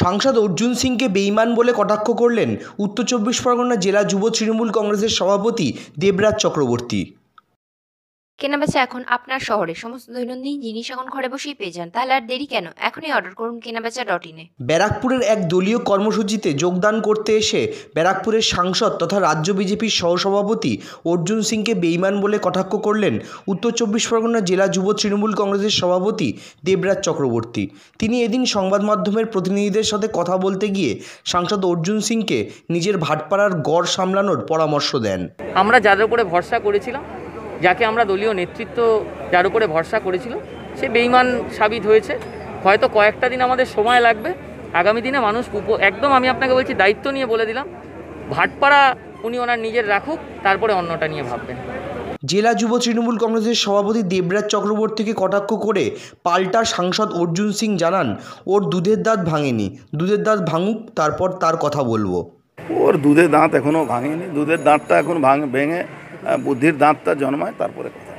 সাংসদ অর্জুন সিংকে বেইমান বলে কটাক্ষ করলেন উত্তর চব্বিশ পরগনা জেলা যুব তৃণমূল কংগ্রেসের সভাপতি দেবরাজ চক্রবর্তী কেনাবেচা এখন আপনার শহরে সমস্ত দৈনন্দিন জিনিস এখন ঘরে বসেই পেয়ে যান তাহলে আর দেরি কেন এখনই অর্ডার করুন কেনাবেচা ডট ইনে ব্যারাকপুরের এক দলীয় কর্মসূচিতে যোগদান করতে এসে ব্যারাকপুরের সাংসদ তথা রাজ্য বিজেপির সহসভাপতি অর্জুন সিংকে বেইমান বলে কটাক্ষ করলেন উত্তর চব্বিশ পরগনা জেলা যুব তৃণমূল কংগ্রেসের সভাপতি দেবরাজ চক্রবর্তী তিনি এদিন সংবাদ মাধ্যমের প্রতিনিধিদের সাথে কথা বলতে গিয়ে সাংসদ অর্জুন সিংকে নিজের ভাটপাড়ার গড় সামলানোর পরামর্শ দেন আমরা যাদের উপরে ভরসা করেছিলাম যাকে আমরা দলীয় নেতৃত্ব যার উপরে ভরসা করেছিল সে বেইমান সাবিত হয়েছে হয়তো কয়েকটা দিন আমাদের সময় লাগবে আগামী দিনে মানুষ একদম আমি আপনাকে বলছি দায়িত্ব নিয়ে বলে দিলাম ভাটপাড়া উনি ওনার নিজের রাখুক তারপরে অন্যটা নিয়ে ভাববেন জেলা যুব তৃণমূল কংগ্রেসের সভাপতি দেবরাজ চক্রবর্তীকে কটাক্ষ করে পাল্টা সাংসদ অর্জুন সিং জানান ওর দুধের দাঁত ভাঙেনি দুধের দাঁত ভাঙুক তারপর তার কথা বলবো ওর দুধের দাঁত এখনও ভাঙেনি দুধের দাঁতটা এখন ভাঙ ভেঙে বুদ্ধির দাঁতটা জন্মায় তারপরে কথা